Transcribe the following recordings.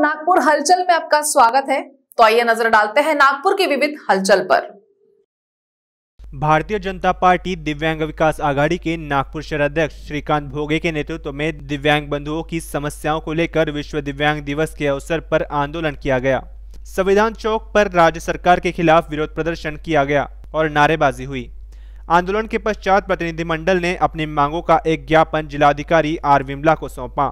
नागपुर हलचल में आपका स्वागत है तो आइए नजर डालते हैं नागपुर की विविध हलचल पर भारतीय जनता पार्टी दिव्यांग विकास आघाड़ी के नागपुर अध्यक्ष श्रीकांत भोगे के नेतृत्व में दिव्यांग बंधुओं की समस्याओं को लेकर विश्व दिव्यांग दिवस के अवसर पर आंदोलन किया गया संविधान चौक पर राज्य सरकार के खिलाफ विरोध प्रदर्शन किया गया और नारेबाजी हुई आंदोलन के पश्चात प्रतिनिधिमंडल ने अपनी मांगों का एक ज्ञापन जिलाधिकारी आर विमला को सौंपा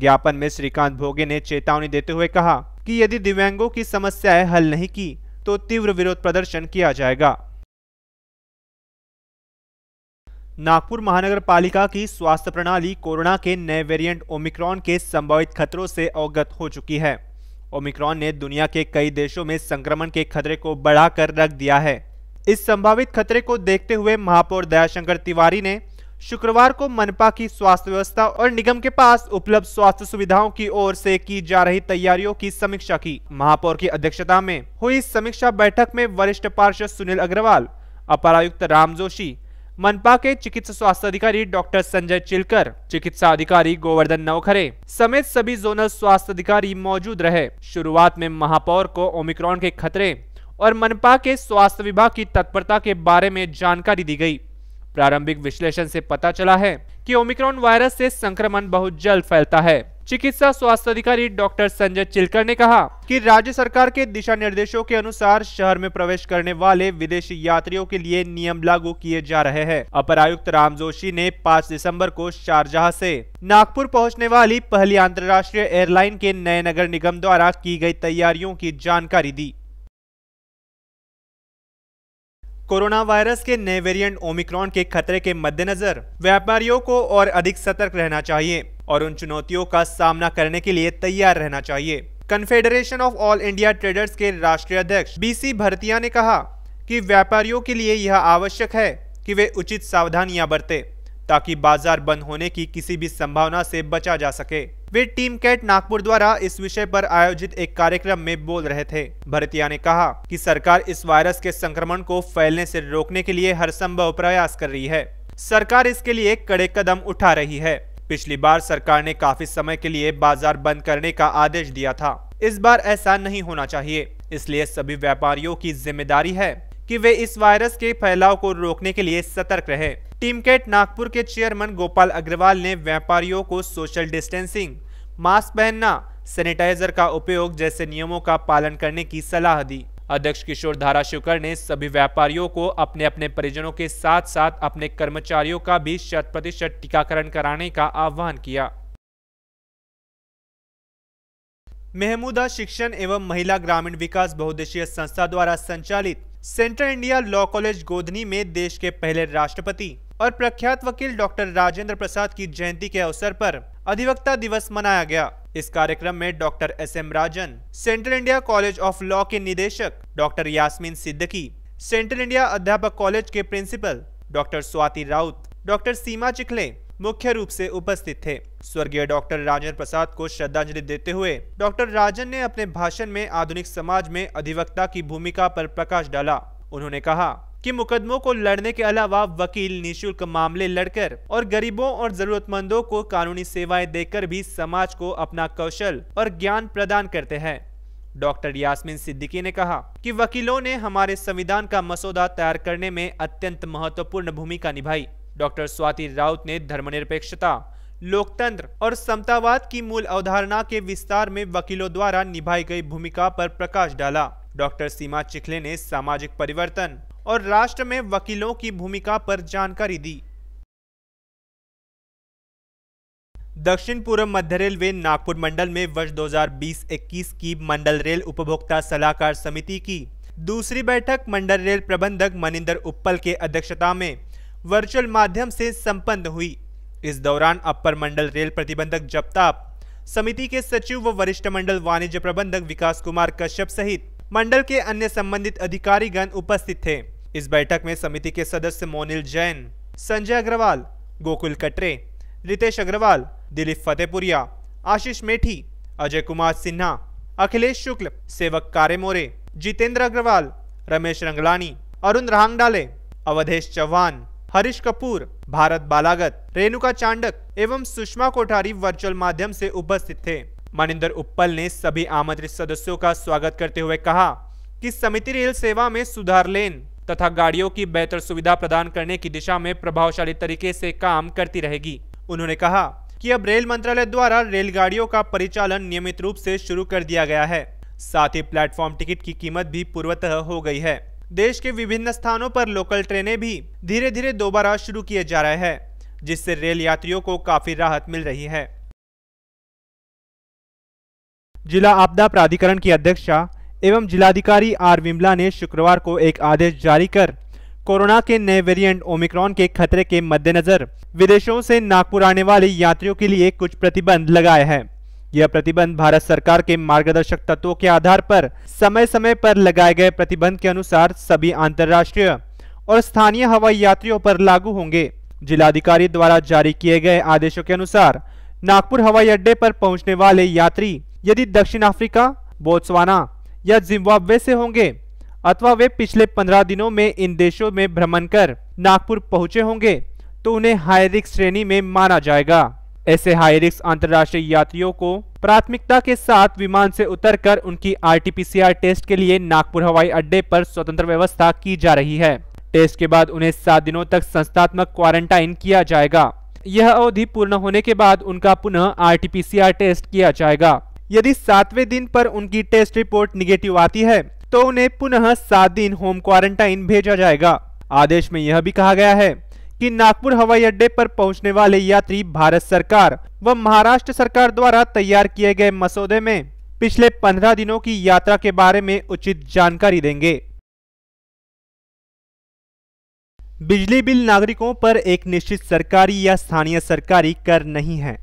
ज्ञापन में श्रीकांत भोगे ने चेतावनी देते हुए कहा कि यदि दिव्यांगों की समस्याएं हल नहीं की तो तीव्र विरोध प्रदर्शन किया जाएगा नागपुर महानगर पालिका की स्वास्थ्य प्रणाली कोरोना के नए वेरिएंट ओमिक्रॉन के संभावित खतरों से अवगत हो चुकी है ओमिक्रॉन ने दुनिया के कई देशों में संक्रमण के खतरे को बढ़ाकर रख दिया है इस संभावित खतरे को देखते हुए महापौर दयाशंकर तिवारी ने शुक्रवार को मनपा की स्वास्थ्य व्यवस्था और निगम के पास उपलब्ध स्वास्थ्य सुविधाओं की ओर से की जा रही तैयारियों की समीक्षा की महापौर की अध्यक्षता में हुई समीक्षा बैठक में वरिष्ठ पार्षद सुनील अग्रवाल अपरायुक्त राम जोशी मनपा के चिकित्सा स्वास्थ्य अधिकारी डॉक्टर संजय चिलकर चिकित्सा अधिकारी गोवर्धन नवखरे समेत सभी जोनल स्वास्थ्य अधिकारी मौजूद रहे शुरुआत में महापौर को ओमिक्रॉन के खतरे और मनपा के स्वास्थ्य विभाग की तत्परता के बारे में जानकारी दी गई प्रारंभिक विश्लेषण से पता चला है कि ओमिक्रॉन वायरस से संक्रमण बहुत जल्द फैलता है चिकित्सा स्वास्थ्य अधिकारी डॉक्टर संजय चिलकर ने कहा कि राज्य सरकार के दिशा निर्देशों के अनुसार शहर में प्रवेश करने वाले विदेशी यात्रियों के लिए नियम लागू किए जा रहे हैं अपर आयुक्त राम जोशी ने 5 दिसंबर को शारजहा से नागपुर पहुंचने वाली पहली अंतर्राष्ट्रीय एयरलाइन के नए नगर निगम द्वारा की गई तैयारियों की जानकारी दी कोरोना वायरस के नए वेरिएंट ओमिक्रॉन के खतरे के मद्देनजर व्यापारियों को और अधिक सतर्क रहना चाहिए और उन चुनौतियों का सामना करने के लिए तैयार रहना चाहिए confederation of all India traders के राष्ट्रीय अध्यक्ष बीसी भरतिया ने कहा कि व्यापारियों के लिए यह आवश्यक है कि वे उचित सावधानियां बरतें ताकि बाजार बंद होने की किसी भी संभावना से बचा जा सके वे टीम कैट नागपुर द्वारा इस विषय पर आयोजित एक कार्यक्रम में बोल रहे थे भरतिया ने कहा कि सरकार इस वायरस के संक्रमण को फैलने से रोकने के लिए हर संभव प्रयास कर रही है सरकार इसके लिए कड़े कदम उठा रही है पिछली बार सरकार ने काफी समय के लिए बाजार बंद करने का आदेश दिया था इस बार ऐसा नहीं होना चाहिए इसलिए सभी व्यापारियों की जिम्मेदारी है कि वे इस वायरस के फैलाव को रोकने के लिए सतर्क रहें। टीमकेट नागपुर के चेयरमैन गोपाल अग्रवाल ने व्यापारियों को सोशल डिस्टेंसिंग मास्क पहनना सैनिटाइजर का उपयोग जैसे नियमों का पालन करने की सलाह दी अध्यक्ष किशोर धाराशिवकर ने सभी व्यापारियों को अपने अपने परिजनों के साथ साथ अपने कर्मचारियों का भी शत प्रतिशत टीकाकरण कराने का आह्वान किया मेहमूदा शिक्षण एवं महिला ग्रामीण विकास बहुदेशीय संस्था द्वारा संचालित central India law college Godhni में देश के पहले राष्ट्रपति और प्रख्यात वकील डॉक्टर राजेंद्र प्रसाद की जयंती के अवसर पर अधिवक्ता दिवस मनाया गया इस कार्यक्रम में doctor S M Rajan central India college of law के निदेशक doctor Yasmeen Siddiqui central India अध्यापक कॉलेज के principal doctor Swati Raut doctor Seema Chikhale मुख्य रूप से उपस्थित थे स्वर्गीय डॉक्टर राजेंद्र प्रसाद को श्रद्धांजलि देते हुए डॉक्टर राजन ने अपने भाषण में आधुनिक समाज में अधिवक्ता की भूमिका पर प्रकाश डाला उन्होंने कहा कि मुकदमों को लड़ने के अलावा वकील निशुल्क मामले लड़कर और गरीबों और जरूरतमंदों को कानूनी सेवाएं देकर भी समाज को अपना कौशल और ज्ञान प्रदान करते हैं डॉक्टर यास्मिन सिद्दीकी ने कहा कि वकीलों ने हमारे संविधान का मसौदा तैयार करने में अत्यंत महत्वपूर्ण भूमिका निभाई डॉक्टर स्वाति राउत ने धर्मनिरपेक्षता लोकतंत्र और समतावाद की मूल अवधारणा के विस्तार में वकीलों द्वारा निभाई गई भूमिका पर प्रकाश डाला डॉक्टर सीमा चिखले ने सामाजिक परिवर्तन और राष्ट्र में वकीलों की भूमिका पर जानकारी दी दक्षिण पूर्व मध्य रेलवे नागपुर मंडल में वर्ष 2020-21 की मंडल रेल उपभोक्ता सलाहकार समिति की दूसरी बैठक मंडल रेल प्रबंधक मनिंदर उप्पल के अध्यक्षता में वर्चुअल माध्यम से संपन्न हुई इस दौरान अपर मंडल रेल प्रतिबंधक जगताप समिति के सचिव व वरिष्ठ मंडल वाणिज्य प्रबंधक विकास कुमार कश्यप सहित मंडल के अन्य संबंधित अधिकारीगण उपस्थित थे इस बैठक में समिति के सदस्य मोनिल जैन संजय अग्रवाल गोकुल कटरे रितेश अग्रवाल दिलीप फतेहपुरिया आशीष मेठी अजय कुमार सिन्हा अखिलेश शुक्ल सेवक कारे मोरे जितेंद्र अग्रवाल रमेश रंगलानी अरुण रहांगडाले अवधेश चौहान हरीश कपूर भारत बालागत रेणुका चांडक एवं सुषमा कोठारी वर्चुअल माध्यम से उपस्थित थे मानिंदर उप्पल ने सभी आमंत्रित सदस्यों का स्वागत करते हुए कहा कि समिति रेल सेवा में सुधार लेन तथा गाड़ियों की बेहतर सुविधा प्रदान करने की दिशा में प्रभावशाली तरीके से काम करती रहेगी उन्होंने कहा कि अब रेल मंत्रालय द्वारा रेलगाड़ियों का परिचालन नियमित रूप से शुरू कर दिया गया है साथ ही प्लेटफॉर्म टिकट की कीमत भी पूर्वतः हो गई है देश के विभिन्न स्थानों पर लोकल ट्रेनें भी धीरे धीरे दोबारा शुरू किए जा रहे हैं जिससे रेल यात्रियों को काफी राहत मिल रही है जिला आपदा प्राधिकरण की अध्यक्षा एवं जिलाधिकारी आर विमला ने शुक्रवार को एक आदेश जारी कर कोरोना के नए वेरिएंट ओमिक्रॉन के खतरे के मद्देनजर विदेशों से नागपुर आने वाले यात्रियों के लिए कुछ प्रतिबंध लगाए हैं यह प्रतिबंध भारत सरकार के मार्गदर्शक तत्वों के आधार पर समय समय पर लगाए गए प्रतिबंध के अनुसार सभी अंतर्राष्ट्रीय और स्थानीय हवाई यात्रियों पर लागू होंगे जिलाधिकारी द्वारा जारी किए गए आदेशों के अनुसार नागपुर हवाई अड्डे पर पहुंचने वाले यात्री यदि दक्षिण अफ्रीका बोत्सवाना या जिम्बाब्वे से होंगे अथवा वे पिछले पंद्रह दिनों में इन देशों में भ्रमण कर नागपुर पहुंचे होंगे तो उन्हें हाई रिस्क श्रेणी में माना जाएगा ऐसे हाई रिस्क अंतर्राष्ट्रीय यात्रियों को प्राथमिकता के साथ विमान से उतरकर उनकी आरटीपीसीआर टेस्ट के लिए नागपुर हवाई अड्डे पर स्वतंत्र व्यवस्था की जा रही है टेस्ट के बाद उन्हें सात दिनों तक संस्थात्मक क्वारंटाइन किया जाएगा यह अवधि पूर्ण होने के बाद उनका पुनः आर टेस्ट किया जाएगा यदि सातवें दिन पर उनकी टेस्ट रिपोर्ट निगेटिव आती है तो उन्हें पुनः सात दिन होम क्वारंटाइन भेजा जाएगा आदेश में यह भी कहा गया है कि नागपुर हवाई अड्डे पर पहुंचने वाले यात्री भारत सरकार व महाराष्ट्र सरकार द्वारा तैयार किए गए मसौदे में पिछले पंद्रह दिनों की यात्रा के बारे में उचित जानकारी देंगे बिजली बिल नागरिकों पर एक निश्चित सरकारी या स्थानीय सरकारी कर नहीं है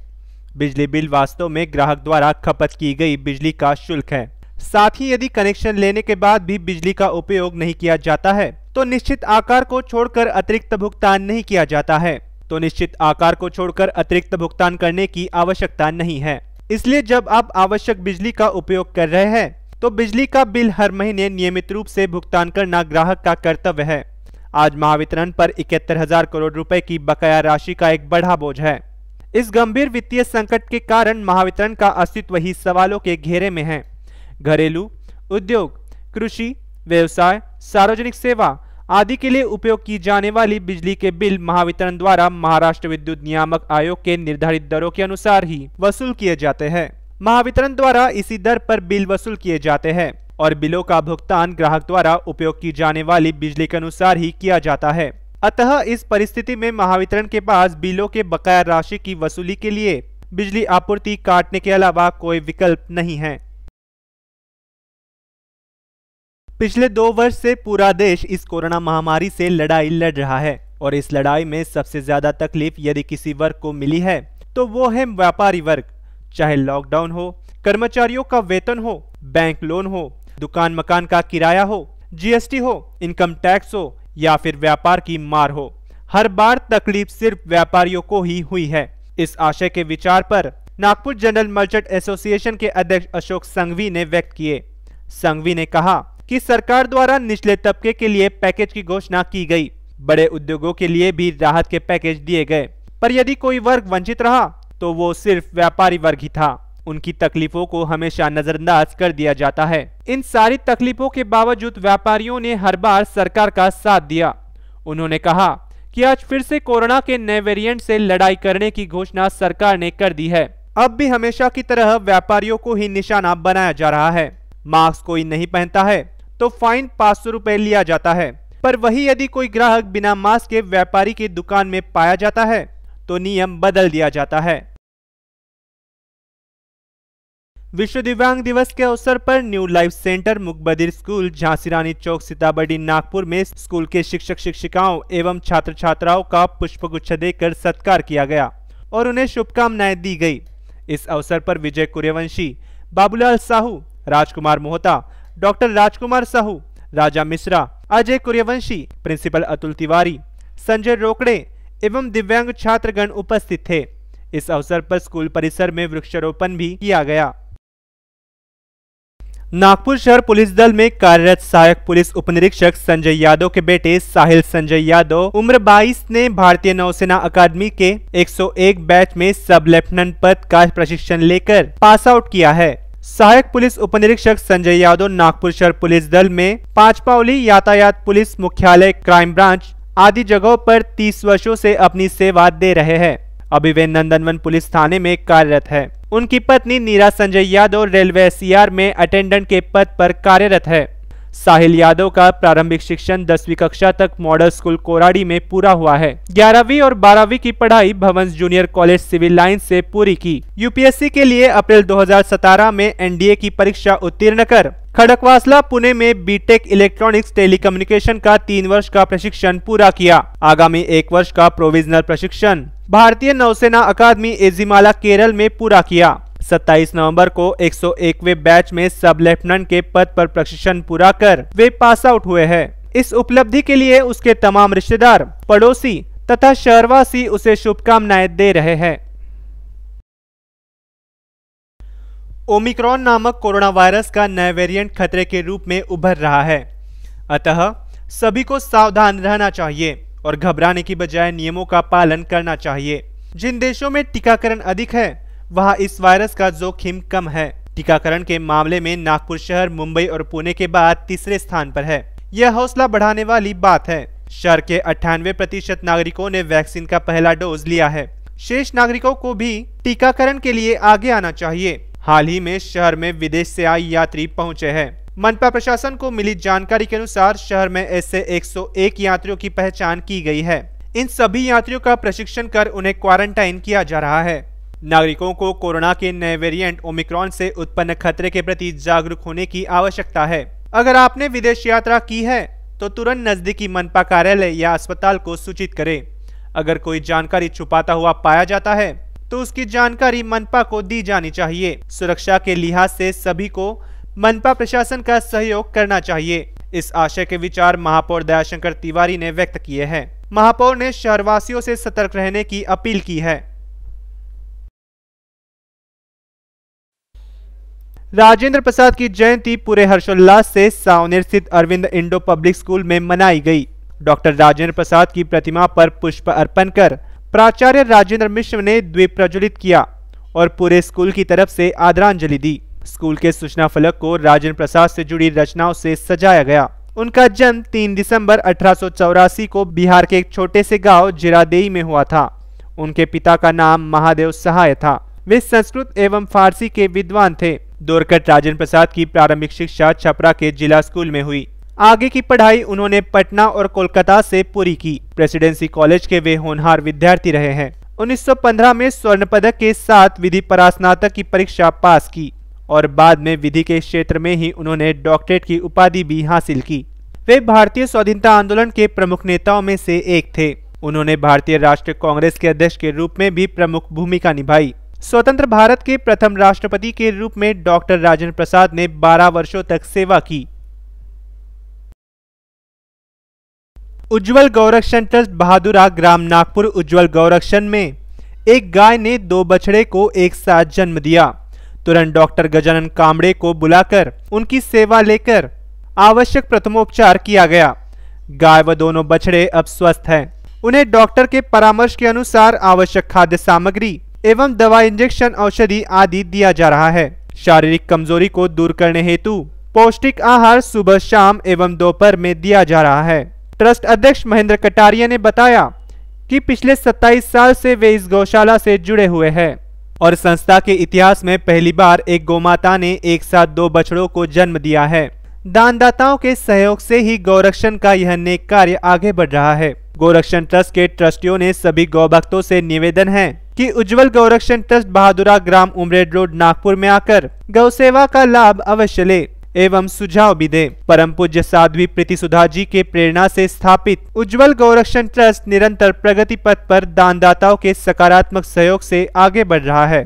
बिजली बिल वास्तव में ग्राहक द्वारा खपत की गई बिजली का शुल्क है साथ ही यदि कनेक्शन लेने के बाद भी बिजली का उपयोग नहीं किया जाता है तो निश्चित आकार को छोड़कर अतिरिक्त भुगतान नहीं किया जाता है तो निश्चित आकार को छोड़कर अतिरिक्त भुगतान करने की आवश्यकता नहीं है इसलिए जब आप आवश्यक बिजली का उपयोग कर रहे हैं तो बिजली का बिल हर महीने नियमित रूप से भुगतान करना ग्राहक का कर्तव्य है आज महावितरण पर इकहत्तर हजार करोड़ रुपए की बकाया राशि का एक बड़ा बोझ है इस गंभीर वित्तीय संकट के कारण महावितरण का अस्तित्व ही सवालों के घेरे में है घरेलू उद्योग कृषि व्यवसाय सार्वजनिक सेवा आदि के लिए उपयोग की जाने वाली बिजली के बिल महावितरण द्वारा महाराष्ट्र विद्युत नियामक आयोग के निर्धारित दरों के अनुसार ही वसूल किए जाते हैं महावितरण द्वारा इसी दर पर बिल वसूल किए जाते हैं और बिलों का भुगतान ग्राहक द्वारा उपयोग की जाने वाली बिजली के अनुसार ही किया जाता है अतः इस परिस्थिति में महावितरण के पास बिलों के बकाया राशि की वसूली के लिए बिजली आपूर्ति काटने के अलावा कोई विकल्प नहीं है पिछले दो वर्ष से पूरा देश इस कोरोना महामारी से लड़ाई लड़ रहा है और इस लड़ाई में सबसे ज्यादा तकलीफ यदि किसी वर्ग को मिली है तो वो है व्यापारी वर्ग चाहे लॉकडाउन हो कर्मचारियों का वेतन हो बैंक लोन हो दुकान मकान का किराया हो जीएसटी हो इनकम टैक्स हो या फिर व्यापार की मार हो हर बार तकलीफ सिर्फ व्यापारियों को ही हुई है इस आशय के विचार पर नागपुर जनरल मर्चेंट एसोसिएशन के अध्यक्ष अशोक संघवी ने व्यक्त किए संघवी ने कहा कि सरकार द्वारा निचले तबके के लिए पैकेज की घोषणा की गई बड़े उद्योगों के लिए भी राहत के पैकेज दिए गए पर यदि कोई वर्ग वंचित रहा तो वो सिर्फ व्यापारी वर्ग ही था उनकी तकलीफों को हमेशा नजरअंदाज कर दिया जाता है इन सारी तकलीफों के बावजूद व्यापारियों ने हर बार सरकार का साथ दिया उन्होंने कहा कि आज फिर से कोरोना के नए वेरिएंट से लड़ाई करने की घोषणा सरकार ने कर दी है अब भी हमेशा की तरह व्यापारियों को ही निशाना बनाया जा रहा है मास्क कोई नहीं पहनता है तो फाइन पाँच सौ रूपए लिया जाता है पर वही यदि कोई ग्राहक बिना मास्क के व्यापारी की दुकान में पाया जाता है तो नियम बदल दिया जाता है विश्व दिव्यांग दिवस के अवसर पर न्यू लाइफ सेंटर मुकबदिर स्कूल झांसी रानी चौक सीताबड़ी नागपुर में स्कूल के शिक्षक शिक्षिकाओं एवं छात्र छात्राओं का पुष्पगुच्छ देकर सत्कार किया गया और उन्हें शुभकामनाएं दी गई इस अवसर पर विजय कुर्यवंशी बाबूलाल साहू राजकुमार मोहता डॉक्टर राजकुमार साहू राजा मिश्रा अजय कुर्यवंशी प्रिंसिपल अतुल तिवारी संजय रोकड़े एवं दिव्यांग छात्रगण उपस्थित थे इस अवसर पर स्कूल परिसर में वृक्षारोपण भी किया गया नागपुर शहर पुलिस दल में कार्यरत सहायक पुलिस उपनिरीक्षक संजय यादव के बेटे साहिल संजय यादव उम्र 22 ने भारतीय नौसेना अकादमी के 101 बैच में सब लेफ्टिनेंट पद का प्रशिक्षण लेकर पास आउट किया है सहायक पुलिस उपनिरीक्षक संजय यादव नागपुर शहर पुलिस दल में पांचपावली यातायात पुलिस मुख्यालय क्राइम ब्रांच आदि जगहों पर 30 वर्षों से अपनी सेवा दे रहे हैं अभी वे नंदनवन पुलिस थाने में कार्यरत है उनकी पत्नी नीरा संजय यादव रेलवे सीआर में अटेंडेंट के पद पर कार्यरत है साहिल यादव का प्रारंभिक शिक्षण दसवीं कक्षा तक मॉडल स्कूल कोराड़ी में पूरा हुआ है ग्यारहवीं और बारहवीं की पढ़ाई Bhavans junior college civil line से पूरी की यूपीएससी के लिए अप्रैल 2017 में एनडीए की परीक्षा उत्तीर्ण कर खड़कवासला पुणे में बीटेक इलेक्ट्रॉनिक्स टेलीकम्युनिकेशन का तीन वर्ष का प्रशिक्षण पूरा किया आगामी एक वर्ष का प्रोविजनल प्रशिक्षण भारतीय नौसेना अकादमी एजिमाला केरल में पूरा किया 27 नवंबर को 101वें बैच में सब लेफ्टिनेंट के पद पर प्रशिक्षण पूरा कर वे पास आउट हुए हैं इस उपलब्धि के लिए उसके तमाम रिश्तेदार पड़ोसी तथा शहरवासी उसे शुभकामनाएं दे रहे हैं ओमिक्रॉन नामक कोरोना वायरस का नए वेरिएंट खतरे के रूप में उभर रहा है अतः सभी को सावधान रहना चाहिए और घबराने की बजाय नियमों का पालन करना चाहिए जिन देशों में टीकाकरण अधिक है वहाँ इस वायरस का जोखिम कम है टीकाकरण के मामले में नागपुर शहर मुंबई और पुणे के बाद तीसरे स्थान पर है यह हौसला बढ़ाने वाली बात है शहर के अठानवे प्रतिशत नागरिकों ने वैक्सीन का पहला डोज लिया है शेष नागरिकों को भी टीकाकरण के लिए आगे आना चाहिए हाल ही में शहर में विदेश से आए यात्री पहुंचे हैं मनपा प्रशासन को मिली जानकारी के अनुसार शहर में ऐसे 101 यात्रियों की पहचान की गई है इन सभी यात्रियों का प्रशिक्षण कर उन्हें क्वारंटाइन किया जा रहा है नागरिकों को कोरोना के नए वेरिएंट ओमिक्रॉन से उत्पन्न खतरे के प्रति जागरूक होने की आवश्यकता है अगर आपने विदेश यात्रा की है तो तुरंत नजदीकी मनपा कार्यालय या अस्पताल को सूचित करें अगर कोई जानकारी छुपाता हुआ पाया जाता है तो उसकी जानकारी मनपा को दी जानी चाहिए सुरक्षा के लिहाज से सभी को मनपा प्रशासन का सहयोग करना चाहिए इस आशय के विचार महापौर दयाशंकर तिवारी ने व्यक्त किए हैं महापौर ने शहरवासियों से सतर्क रहने की अपील की है राजेंद्र प्रसाद की जयंती पूरे हर्षोल्लास से सावनेर स्थित अरविंद इंडो पब्लिक स्कूल में मनाई गई डॉक्टर राजेंद्र प्रसाद की प्रतिमा पर पुष्प अर्पण कर प्राचार्य राजेंद्र मिश्र ने द्वीप प्रज्वलित किया और पूरे स्कूल की तरफ से आदरांजलि दी स्कूल के सूचना फलक को राजेंद्र प्रसाद से जुड़ी रचनाओं से सजाया गया उनका जन्म 3 दिसंबर अठारह को बिहार के एक छोटे से गांव जिरादेई में हुआ था उनके पिता का नाम महादेव सहाय था वे संस्कृत एवं फारसी के विद्वान थे दोरकट राजन प्रसाद की प्रारंभिक शिक्षा छपरा के जिला स्कूल में हुई आगे की पढ़ाई उन्होंने पटना और कोलकाता से पूरी की प्रेसिडेंसी कॉलेज के वे होनहार विद्यार्थी रहे हैं 1915 में स्वर्ण पदक के साथ विधि परास्नातक की परीक्षा पास की और बाद में विधि के क्षेत्र में ही उन्होंने डॉक्टरेट की उपाधि भी हासिल की वे भारतीय स्वाधीनता आंदोलन के प्रमुख नेताओं में से एक थे उन्होंने भारतीय राष्ट्रीय कांग्रेस के अध्यक्ष के रूप में भी प्रमुख भूमिका निभाई स्वतंत्र भारत के प्रथम राष्ट्रपति के रूप में डॉक्टर राजेंद्र प्रसाद ने 12 वर्षों तक सेवा की उज्जवल गौरक्षण ट्रस्ट बहादुरा ग्राम नागपुर उज्जवल गौरक्षण में एक गाय ने दो बछड़े को एक साथ जन्म दिया तुरंत डॉक्टर गजानन कामड़े को बुलाकर उनकी सेवा लेकर आवश्यक प्रथमोपचार किया गया गाय व दोनों बछड़े अब स्वस्थ हैं उन्हें डॉक्टर के परामर्श के अनुसार आवश्यक खाद्य सामग्री एवं दवा इंजेक्शन औषधि आदि दिया जा रहा है शारीरिक कमजोरी को दूर करने हेतु पौष्टिक आहार सुबह शाम एवं दोपहर में दिया जा रहा है ट्रस्ट अध्यक्ष महेंद्र कटारिया ने बताया कि पिछले 27 साल से वे इस गौशाला से जुड़े हुए हैं और संस्था के इतिहास में पहली बार एक गौमाता ने एक साथ दो बछड़ों को जन्म दिया है दानदाताओं के सहयोग से ही गौरक्षण का यह नेक कार्य आगे बढ़ रहा है गोरक्षण ट्रस्ट के ट्रस्टियों ने सभी गौभक्तों से निवेदन है कि उज्जवल गौरक्षण ट्रस्ट बहादुरा ग्राम उमरेड रोड नागपुर में आकर गौ सेवा का लाभ अवश्य ले एवं सुझाव भी दे परम पूज्य साध्वी प्रीति सुधा जी के प्रेरणा से स्थापित उज्जवल गौरक्षण ट्रस्ट निरंतर प्रगति पथ पर दानदाताओं के सकारात्मक सहयोग से आगे बढ़ रहा है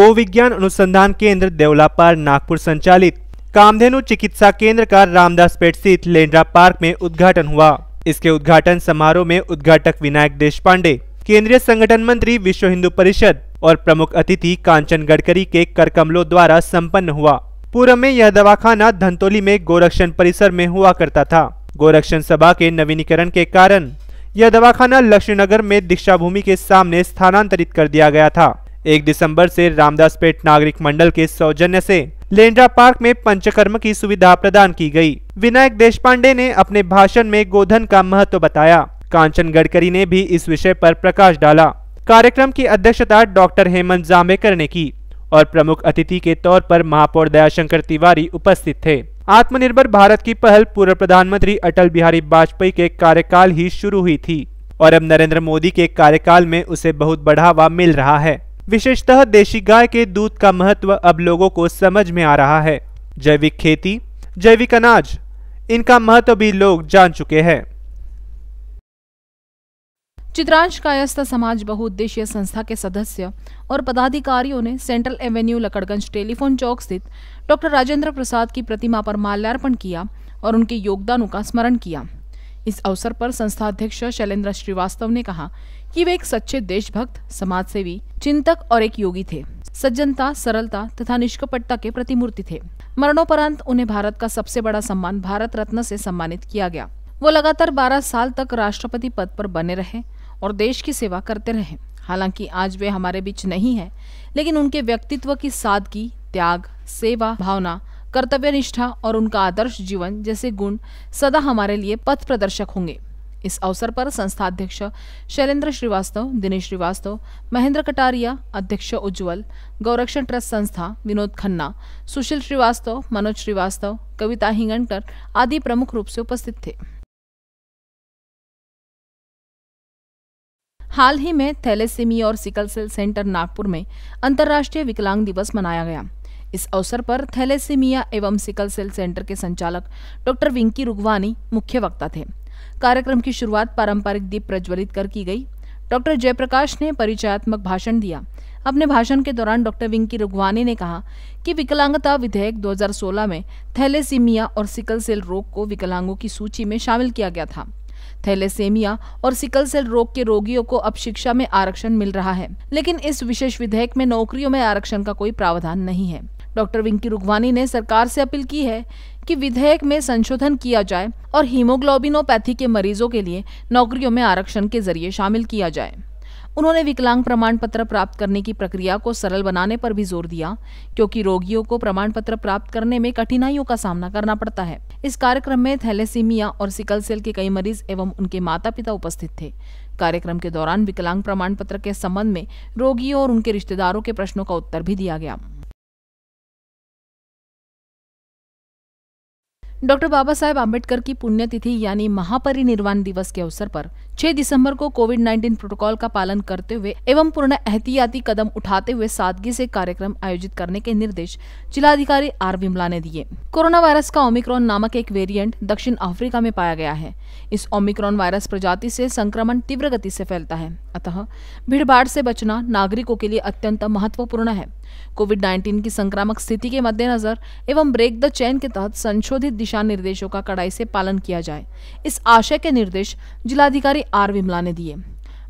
गो विज्ञान अनुसंधान केंद्र देवलापार नागपुर संचालित कामधेनु चिकित्सा केंद्र का रामदास पेट स्थित लेंड्रा पार्क में उद्घाटन हुआ इसके उद्घाटन समारोह में उद्घाटक विनायक देश पांडे केंद्रीय संगठन मंत्री विश्व हिंदू परिषद और प्रमुख अतिथि कांचन गडकरी के कर द्वारा सम्पन्न हुआ पूर्व में यह दवाखाना धंतोली में गोरक्षण परिसर में हुआ करता था गोरक्षण सभा के नवीनीकरण के कारण यह दवाखाना लक्ष्मीनगर में दीक्षा भूमि के सामने स्थानांतरित कर दिया गया था एक दिसंबर से रामदास पेट नागरिक मंडल के सौजन्य से लेंड्रा पार्क में पंचकर्म की सुविधा प्रदान की गई। विनायक देशपांडे ने अपने भाषण में गोधन का महत्व बताया कांचन गडकरी ने भी इस विषय पर प्रकाश डाला कार्यक्रम की अध्यक्षता डॉक्टर हेमंत जाम्बेकर ने की और प्रमुख अतिथि के तौर पर महापौर दयाशंकर तिवारी उपस्थित थे आत्मनिर्भर भारत की पहल पूर्व प्रधानमंत्री अटल बिहारी वाजपेयी के कार्यकाल ही शुरू हुई थी और अब नरेंद्र मोदी के कार्यकाल में उसे बहुत बढ़ावा मिल रहा है विशेषतः देशी गाय के दूध का महत्व अब लोगों को समझ में आ रहा है जैविक खेती जैविक अनाज इनका महत्व भी लोग जान चुके हैं चित्रांश कायस्थ समाज बहुउद्देशीय संस्था के सदस्य और पदाधिकारियों ने central avenue Lakadganj telephone Chowk स्थित डॉक्टर राजेंद्र प्रसाद की प्रतिमा पर माल्यार्पण किया और उनके योगदानों का स्मरण किया इस अवसर पर संस्था अध्यक्ष शैलेंद्र श्रीवास्तव ने कहा कि वे एक सच्चे देशभक्त समाज सेवी चिंतक और एक योगी थे सज्जनता सरलता तथा निष्कपटता के प्रतिमूर्ति थे मरणोपरांत उन्हें भारत का सबसे बड़ा सम्मान भारत रत्न से सम्मानित किया गया वो लगातार 12 साल तक राष्ट्रपति पद पर बने रहे और देश की सेवा करते रहे हालांकि आज वे हमारे बीच नहीं है लेकिन उनके व्यक्तित्व की सादगी त्याग सेवा भावना कर्तव्य निष्ठा और उनका आदर्श जीवन जैसे गुण सदा हमारे लिए पथ प्रदर्शक होंगे इस अवसर पर संस्था अध्यक्ष शैलेंद्र श्रीवास्तव दिनेश श्रीवास्तव महेंद्र कटारिया अध्यक्ष उज्ज्वल गौरक्षण ट्रस्ट संस्था विनोद खन्ना सुशील श्रीवास्तव मनोज श्रीवास्तव कविता हिंगणकर आदि प्रमुख रूप से उपस्थित थे हाल ही में थैलेसेमी और सिकल सेल सेंटर नागपुर में अंतर्राष्ट्रीय विकलांग दिवस मनाया गया इस अवसर पर थैलेसीमिया एवं सिकल सेल सेंटर के संचालक डॉक्टर विंकी रुगवानी मुख्य वक्ता थे कार्यक्रम की शुरुआत पारंपरिक दीप प्रज्वलित कर की गई डॉक्टर जयप्रकाश ने परिचयात्मक भाषण दिया अपने भाषण के दौरान डॉक्टर विंकी रुगवानी ने कहा कि विकलांगता विधेयक 2016 में थैलेसीमिया और सिकल सेल रोग को विकलांगों की सूची में शामिल किया गया था थैलेसेमिया और सिकल सेल रोग के रोगियों को अब शिक्षा में आरक्षण मिल रहा है लेकिन इस विशेष विधेयक में नौकरियों में आरक्षण का कोई प्रावधान नहीं है डॉक्टर विंकी रुगवानी ने सरकार से अपील की है कि विधेयक में संशोधन किया जाए और हीमोग्लोबिनोपैथी के मरीजों के लिए नौकरियों में आरक्षण के जरिए शामिल किया जाए उन्होंने विकलांग प्रमाण पत्र प्राप्त करने की प्रक्रिया को सरल बनाने पर भी जोर दिया क्योंकि रोगियों को प्रमाण पत्र प्राप्त करने में कठिनाइयों का सामना करना पड़ता है इस कार्यक्रम में थैलेसीमिया और सिकल सेल के कई मरीज एवं उनके माता पिता उपस्थित थे कार्यक्रम के दौरान विकलांग प्रमाण पत्र के संबंध में रोगियों और उनके रिश्तेदारों के प्रश्नों का उत्तर भी दिया गया डॉक्टर बाबा साहेब आम्बेडकर की पुण्यतिथि यानी महापरिनिर्वाण दिवस के अवसर पर छह दिसंबर को कोविड नाइन्टीन प्रोटोकॉल का पालन करते हुए एवं पूर्ण एहतियाती कदम उठाते हुए सादगी से कार्यक्रम आयोजित करने के निर्देश जिलाधिकारी आर विमला ने दिए कोरोना वायरस का ओमिक्रॉन नामक एक वेरिएंट दक्षिण अफ्रीका में पाया गया है इस ओमिक्रॉन वायरस प्रजाति से संक्रमण तीव्र गति से फैलता है अतः भीड़भाड़ से बचना नागरिकों के लिए अत्यंत महत्वपूर्ण है कोविड 19 की संक्रामक स्थिति के मद्देनजर एवं ब्रेक द चैन के तहत संशोधित दिशा निर्देशों का कड़ाई से पालन किया जाए इस आशय के निर्देश जिलाधिकारी आर विमला ने दिए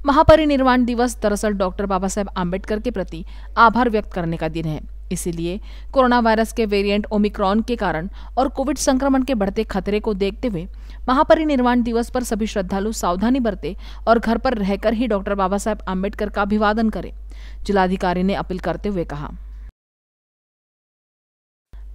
महापरिनिर्वाण दिवस दरअसल डॉक्टर बाबा साहेब आम्बेडकर के प्रति आभार व्यक्त करने का दिन है इसीलिए कोरोना वायरस के वेरिएंट ओमिक्रॉन के कारण और कोविड संक्रमण के बढ़ते खतरे को देखते हुए महापरिनिर्वाण दिवस पर सभी श्रद्धालु सावधानी बरते और घर पर रहकर ही डॉक्टर बाबा साहेब आम्बेडकर का अभिवादन करें जिलाधिकारी ने अपील करते हुए कहा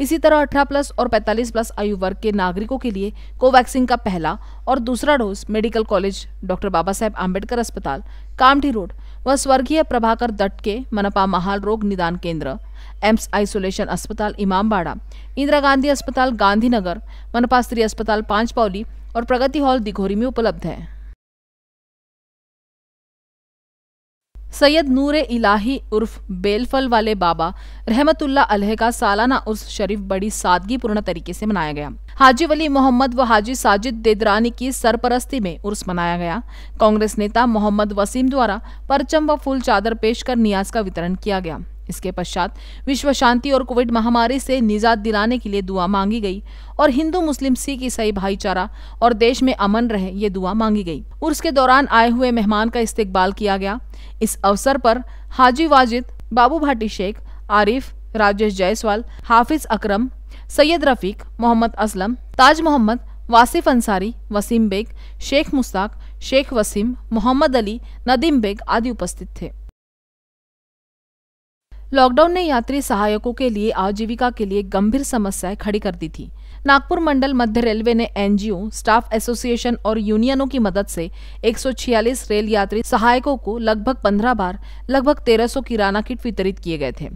इसी तरह अठारह प्लस और 45 प्लस आयु वर्ग के नागरिकों के लिए कोवैक्सीन का पहला और दूसरा dose medical college doctor Baba Saheb Ambedkar अस्पताल कामठी रोड व स्वर्गीय प्रभाकर दट्ट के मनपा महाल रोग निदान केंद्र एम्स आइसोलेशन अस्पताल इमामबाड़ा इंदिरा गांधी अस्पताल गांधीनगर मनपा स्त्री अस्पताल पांचपौली और प्रगति हॉल दिघोरी में उपलब्ध है सैयद नूर इलाही उर्फ बेलफल वाले बाबा रहमतुल्ला अलह का सालाना उर्स शरीफ बड़ी सादगी पूर्ण तरीके से मनाया गया हाजी वली मोहम्मद व हाजी साजिद देदरानी की सरपरस्ती में उर्स मनाया गया कांग्रेस नेता मोहम्मद वसीम द्वारा परचम व फूल चादर पेश कर नियाज का वितरण किया गया इसके पश्चात विश्व शांति और कोविड महामारी से निजात दिलाने के लिए दुआ मांगी गई और हिंदू मुस्लिम सिख ईसाई भाईचारा और देश में अमन रहे ये दुआ मांगी गई उर्स के दौरान आए हुए मेहमान का इस्तेकबाल किया गया इस अवसर पर हाजी वाजिद बाबू भाटी शेख आरिफ राजेश जायसवाल हाफिज अकरम सैयद रफीक मोहम्मद असलम ताज मोहम्मद वासिफ अंसारी वसीम बेग शेख मुस्ताक शेख वसीम मोहम्मद अली नदीम बेग आदि उपस्थित थे लॉकडाउन ने यात्री सहायकों के लिए आजीविका के लिए गंभीर समस्याएं खड़ी कर दी थी नागपुर मंडल मध्य रेलवे ने एनजीओ स्टाफ एसोसिएशन और यूनियनों की मदद से 146 रेल यात्री सहायकों को लगभग 15 बार लगभग 1300 किराना किट वितरित किए गए थे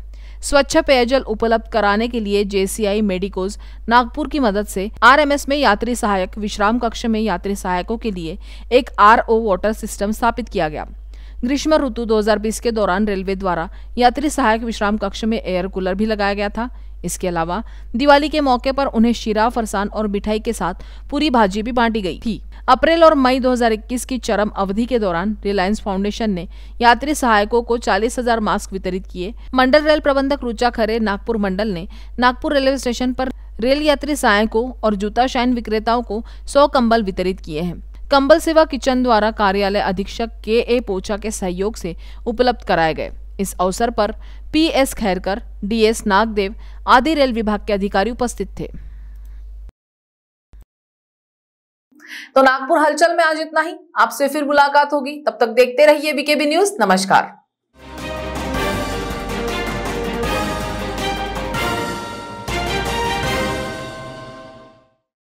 स्वच्छ पेयजल उपलब्ध कराने के लिए जेसीआई मेडिकोज नागपुर की मदद से आरएमएस में यात्री सहायक विश्राम कक्ष में यात्री सहायकों के लिए एक आर वाटर सिस्टम स्थापित किया गया ग्रीष्म ऋतु 2020 के दौरान रेलवे द्वारा यात्री सहायक विश्राम कक्ष में एयर कूलर भी लगाया गया था इसके अलावा दिवाली के मौके पर उन्हें शीरा फरसान और मिठाई के साथ पूरी भाजी भी बांटी गई थी अप्रैल और मई 2021 की चरम अवधि के दौरान रिलायंस फाउंडेशन ने यात्री सहायकों को चालीस हजार मास्क वितरित किए मंडल रेल प्रबंधक रुचा खरे नागपुर मंडल ने नागपुर रेलवे स्टेशन पर रेल यात्री सहायकों और जूता शाइन विक्रेताओं को सौ कंबल वितरित किए हैं कंबल सेवा किचन द्वारा कार्यालय अधीक्षक के ए पोचा के सहयोग से उपलब्ध कराए गए इस अवसर पर P S Khairkar D S Nagdev आदि रेल विभाग के अधिकारी उपस्थित थे तो नागपुर हलचल में आज इतना ही आपसे फिर मुलाकात होगी तब तक देखते रहिए बीकेबी न्यूज नमस्कार